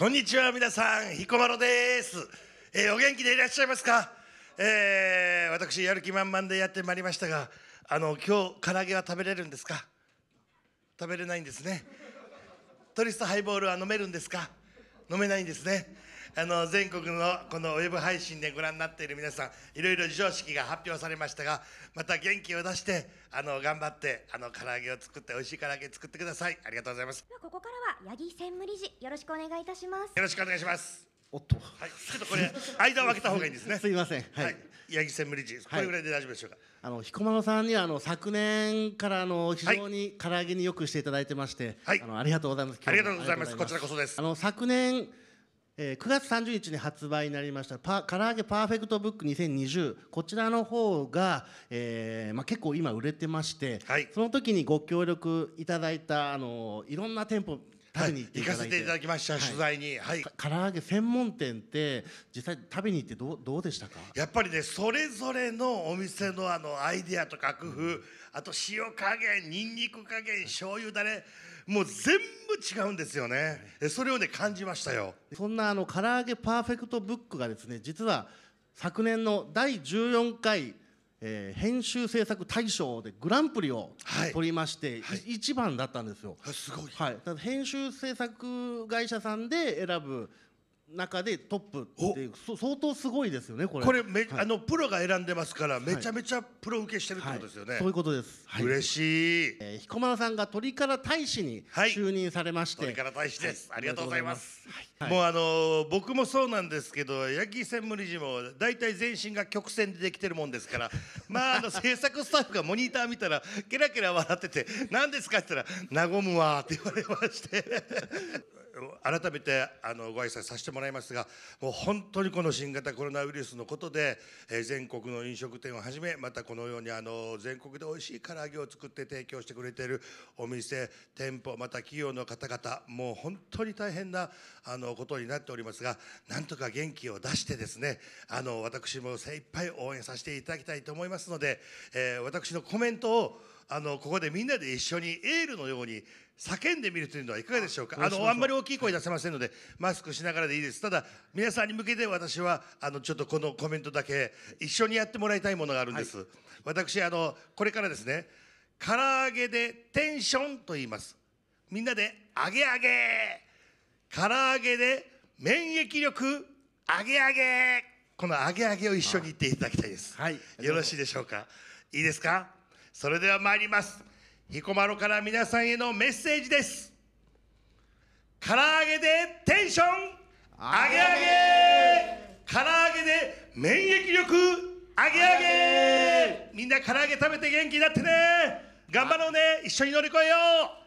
こんにちは皆さん彦摩呂です、えー、お元気でいらっしゃいますか、えー、私やる気満々でやってまいりましたがあの今日唐揚げは食べれるんですか食べれないんですねトリストハイボールは飲めるんですか飲めないんですねあの全国のこのウェブ配信でご覧になっている皆さんいろいろ授賞式が発表されましたがまた元気を出してあの頑張ってあの唐揚げを作って美味しい唐揚げ作ってくださいありがとうございますここからは八木専務理事よろしくお願いいたしますよろしくお願いしますおっとはいちょっとこれ間を空けた方がいいんですね すいませんはい、はい八木専務理事、これぐらいで大丈夫でしょうか。はい、あの彦摩呂さんにはあの昨年からあの非常に唐揚げによくしていただいてまして、はい、あのありがとうございます。ありがとうございます。こちらこそです。あの昨年えー、9月30日に発売になりました「パ唐揚げパーフェクトブック2020」こちらの方が、えーまあ、結構今売れてまして、はい、その時にご協力いただいたあのいろんな店舗食べに行かせていただきました、取材にはい唐揚げ専門店って実際食べに行ってどうどうでしたかやっぱりねそれぞれのお店のあのアイディアとか工夫、あと塩加減にんにく加減醤油だれもう全部違うんですよねそれをね感じましたよそんなあの唐揚げパーフェクトブックがですね実は昨年の第14回えー、編集制作大賞でグランプリを取りまして、はい、1番だったんですよ。すごい、はい、だ編集制作会社さんで選ぶ中でトップって相当すごいですよねこれこれめ、はい、あのプロが選んでますからめちゃめちゃプロ受けしてるってことですよね、はいはい、そういうことです、嬉しい、えー、彦摩呂さんが鳥から大使に就任されまして、鳥から大使です、ありがとうございます、もうあのー、僕もそうなんですけど八木専務理事もだいたい全身が曲線でできてるもんですから まああの制作スタッフがモニター見たらケラケラ笑ってて「何ですか?」って言ったら「和むわ」って言われまして改めてあのご挨拶させてもらいますがもう本当にこの新型コロナウイルスのことで、え全国の飲食店をはじめまたこのようにあの全国でおいしい唐揚げを作って提供してくれているお店店舗また企業の方々もう本当に大変なあのことになっておりますがなんとか元気を出してですねあの私も精一杯応援させていただきたいと思いますので、えー、私のコメントをあのここでみんなで一緒にエールのように叫んでみるというのはいかがでしょうかあのあんまり大きい声出せませんのでマスクしながらでいいですただ皆さんに向けて私はあのちょっとこのコメントだけ一緒にやってもらいたいものがあるんです、はい、私あのこれからですね唐揚げでテンションと言いますみんなで揚げ揚げ唐揚げで免疫力揚げ揚げこの揚げ揚げを一緒に言っていただきたいです、はい、よろしいでしょうかいいですかそれでは参ります彦摩呂から皆さんへのメッセージです唐揚げでテンション上げ上げ唐揚げで免疫力上げ上げみんな唐揚げ食べて元気になってね頑張ろうね一緒に乗り越えよう